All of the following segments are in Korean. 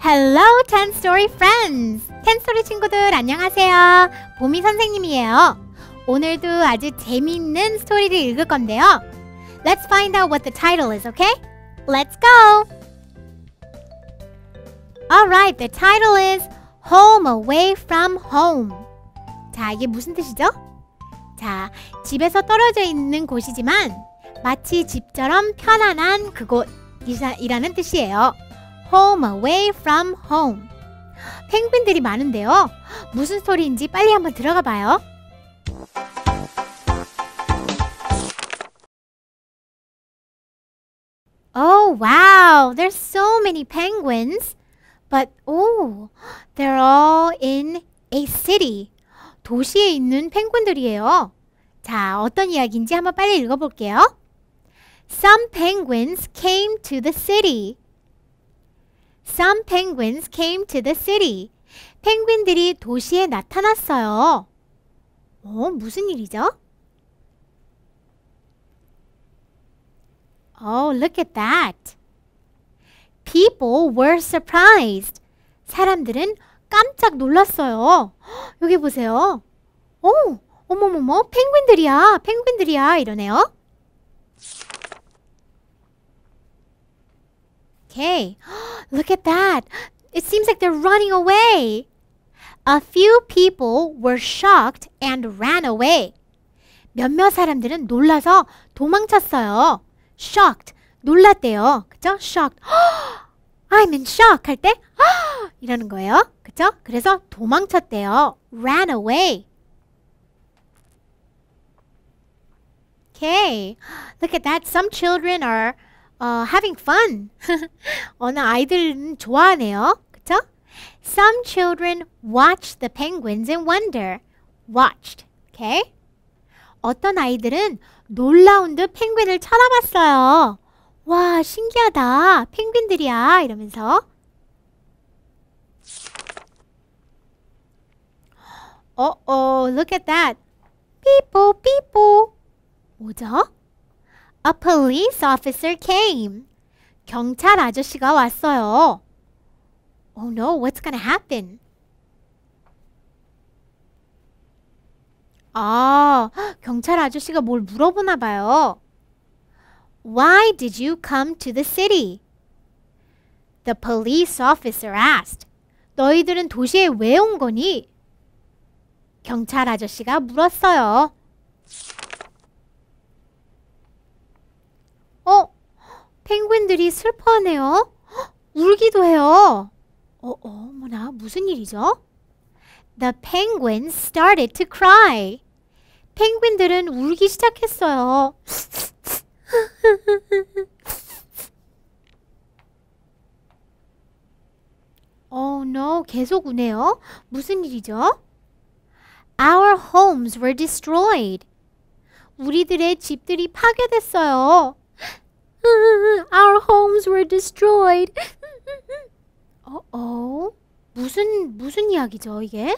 Hello, t e Story friends! Story 친구들 안녕하세요. 보미 선생님이에요. 오늘도 아주 재미있는 스토리를 읽을 건데요. Let's find out what the title is, okay? Let's go! Alright, the title is Home Away from Home. 자, 이게 무슨 뜻이죠? 자, 집에서 떨어져 있는 곳이지만 마치 집처럼 편안한 그곳이라는 뜻이에요. Home Away from Home. 펭귄들이 많은데요. 무슨 소리인지 빨리 한번 들어가 봐요. Oh wow, there's so many penguins. But oh, they're all in a city. 도시에 있는 펭귄들이에요. 자, 어떤 이야기인지 한번 빨리 읽어볼게요. Some penguins came to the city. Some penguins came to the city. 펭귄들이 도시에 나타났어요. 어, 무슨 일이죠? Oh, look at that. People were surprised. 사람들은 깜짝 놀랐어요. 여기 보세요. 오, 어머머머, 펭귄들이야, 펭귄들이야 이러네요. Okay, look at that. It seems like they're running away. A few people were shocked and ran away. 몇몇 사람들은 놀라서 도망쳤어요. shocked, 놀랐대요. 그쵸? shocked. I'm in shock 할때 이러는 거예요. 그쵸? 그래서 도망쳤대요. ran away. Okay. Look at that. Some children are uh, having fun. 어느 아이들은 좋아하네요. 그쵸? Some children watch the penguins and wonder. Watched. Okay? 어떤 아이들은 놀라운 듯 펭귄을 쳐다봤어요. 와 신기하다 펭귄들이야 이러면서 어어 oh, look at that people people 뭐죠? A police officer came 경찰 아저씨가 왔어요 Oh no what's gonna happen 아 경찰 아저씨가 뭘 물어보나 봐요 Why did you come to the city? The police officer asked. 너희들은 도시에 왜 온 거니? 경찰 아저씨가 물었어요. 어? 펭귄들이 슬퍼하네요. 울기도 해요. 어, 어머나, 무슨 일이죠? The penguins started to cry. 펭귄들은 울기 시작했어요. oh no, 계속 우네요. 무슨 일이죠? Our homes were destroyed. 우리들의 집들이 파괴됐어요. Our homes were destroyed. 어, 어. 무슨 무슨 이야기죠, 이게?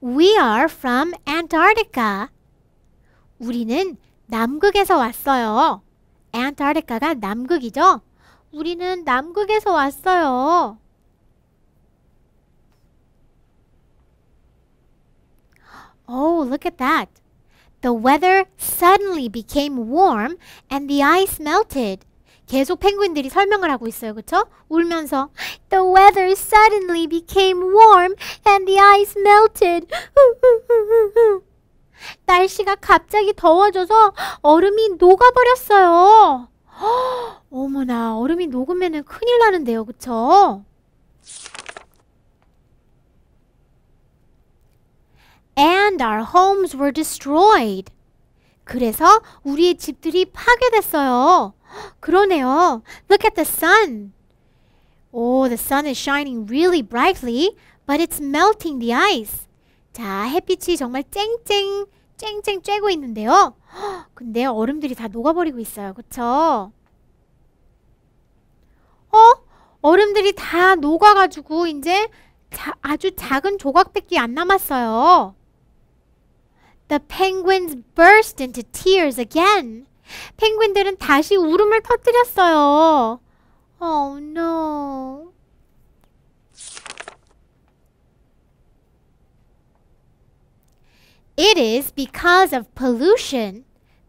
We are from Antarctica. 우리는 남극에서 왔어요. 앤타르티카가 남극이죠? 우리는 남극에서 왔어요. Oh, look at that. The weather suddenly became warm and the ice melted. 계속 펭귄들이 설명을 하고 있어요. 그쵸? 울면서 The weather suddenly became warm and the ice melted. 날씨가 갑자기 더워져서 얼음이 녹아버렸어요. 허, 어머나, 얼음이 녹으면 큰일 나는데요, 그쵸? And our homes were destroyed. 그래서 우리의 집들이 파괴됐어요. 그러네요. Look at the sun. Oh, the sun is shining really brightly, but it's melting the ice. 자, 햇빛이 정말 쨍쨍 쨍쨍 쬐고 있는데요. 근데 얼음들이 다 녹아버리고 있어요. 그쵸? 어? 얼음들이 다 녹아가지고 이제 자, 아주 작은 조각밖에 안 남았어요. The penguins burst into tears again. 펭귄들은 다시 울음을 터뜨렸어요. Oh no. It is because of pollution.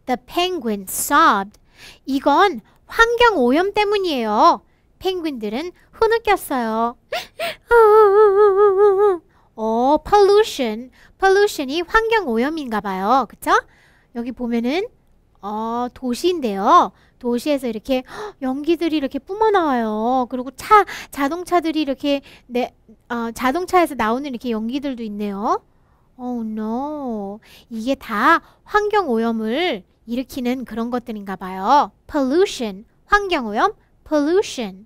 The penguin sobbed. 이건 환경 오염 때문이에요. 펭귄들은 흐느꼈어요. 어, pollution. pollution이 환경 오염인가 봐요. 그쵸? 여기 보면은 어, 도시인데요. 도시에서 이렇게 연기들이 이렇게 뿜어나와요. 그리고 차, 자동차들이 이렇게, 내, 어, 자동차에서 나오는 이렇게 연기들도 있네요. Oh no. 이게 다 환경 오염을 일으키는 그런 것들인가 봐요. pollution. 환경 오염 pollution.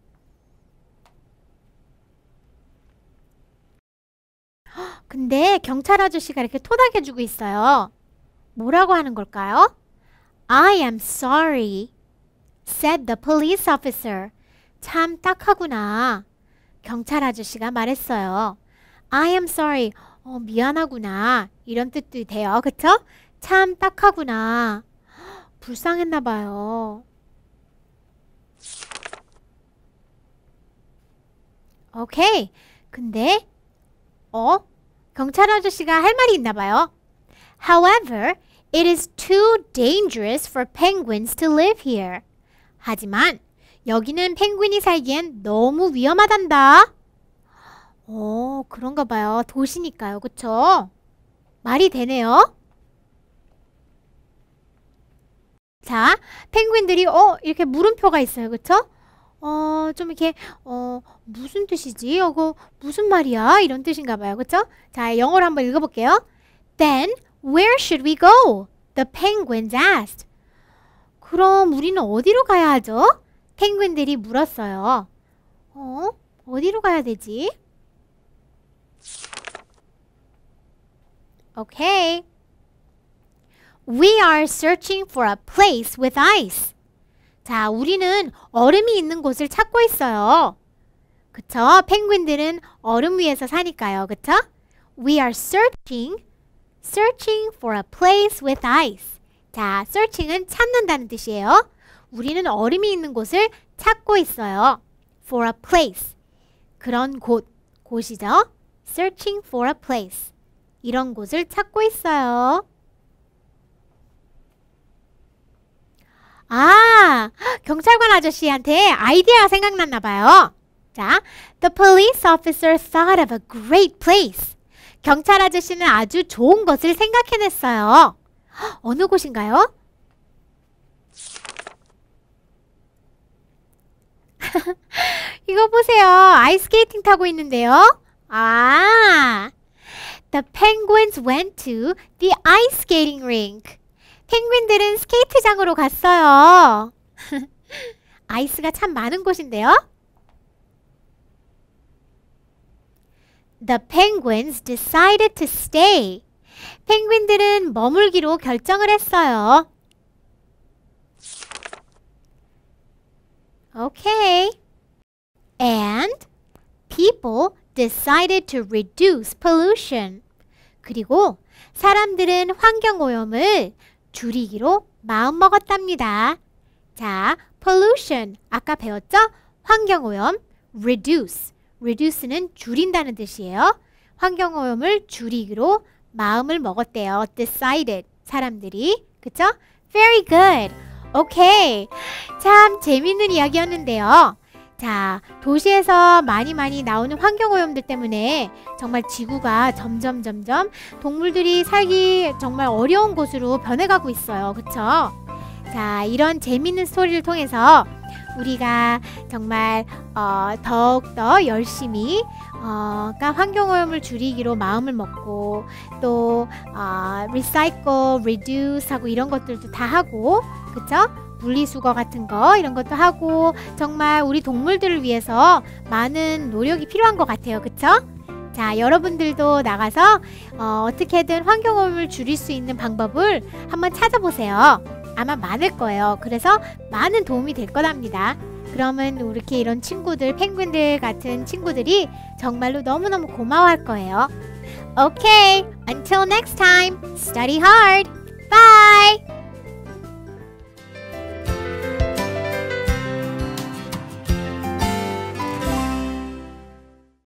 근데 경찰 아저씨가 이렇게 토닥여 주고 있어요. 뭐라고 하는 걸까요? I am sorry. said the police officer. 참 딱하구나. 경찰 아저씨가 말했어요. I am sorry. 어, 미안하구나 이런 뜻도 돼요. 그쵸? 참 딱하구나. 불쌍했나 봐요. 오케이. 근데 어? 경찰 아저씨가 할 말이 있나 봐요. However, it is too dangerous for penguins to live here. 하지만 여기는 펭귄이 살기엔 너무 위험하단다. 어, 그런가 봐요. 도시니까요. 그쵸? 말이 되네요. 자, 펭귄들이 어, 이렇게 물음표가 있어요. 그쵸? 어, 좀 이렇게 어, 무슨 뜻이지? 어, 그 무슨 말이야? 이런 뜻인가 봐요. 그쵸? 자, 영어로 한번 읽어볼게요. Then, where should we go? The penguins asked. 그럼 우리는 어디로 가야 하죠? 펭귄들이 물었어요. 어? 어디로 가야 되지? Okay. We are searching for a place with ice. 자, 우리는 얼음이 있는 곳을 찾고 있어요. 그쵸? 펭귄들은 얼음 위에서 사니까요. 그쵸? We are searching, searching for a place with ice. 자, searching은 찾는다는 뜻이에요. 우리는 얼음이 있는 곳을 찾고 있어요. for a place. 그런 곳, 곳이죠. searching for a place. 이런 곳을 찾고 있어요. 아, 경찰관 아저씨한테 아이디어가 생각났나 봐요. 자, the police officer thought of a great place. 경찰 아저씨는 아주 좋은 것을 생각해냈어요. 어느 곳인가요? 이거 보세요. 아이스케이팅 타고 있는데요. 아, The penguins went to the ice skating rink. 펭귄들은 스케이트장으로 갔어요. 아이스가 참 많은 곳인데요. The penguins decided to stay. 펭귄들은 머물기로 결정을 했어요. Okay. And people decided to reduce pollution. 그리고 사람들은 환경오염을 줄이기로 마음먹었답니다. 자, pollution 아까 배웠죠? 환경오염 reduce reduce는 줄인다는 뜻이에요. 환경오염을 줄이기로 마음을 먹었대요. decided 사람들이 그쵸? very good okay. 참 재밌는 이야기였는데요. 자, 도시에서 많이 많이 나오는 환경오염들 때문에 정말 지구가 점점 점점 동물들이 살기 정말 어려운 곳으로 변해가고 있어요. 그쵸? 자, 이런 재미는 스토리를 통해서 우리가 정말 어, 더욱더 열심히 어, 그러니까 환경오염을 줄이기로 마음을 먹고 또 어, 리사이클, 리듀스 하고 이런 것들도 다 하고 그쵸? 물리수거 같은 거 이런 것도 하고 정말 우리 동물들을 위해서 많은 노력이 필요한 것 같아요. 그쵸? 자, 여러분들도 나가서 어, 어떻게든 환경오염을 줄일 수 있는 방법을 한번 찾아보세요. 아마 많을 거예요. 그래서 많은 도움이 될 거랍니다. 그러면 이렇게 이런 친구들, 펭귄들 같은 친구들이 정말로 너무너무 고마워할 거예요. Okay, until next time, study hard. Bye!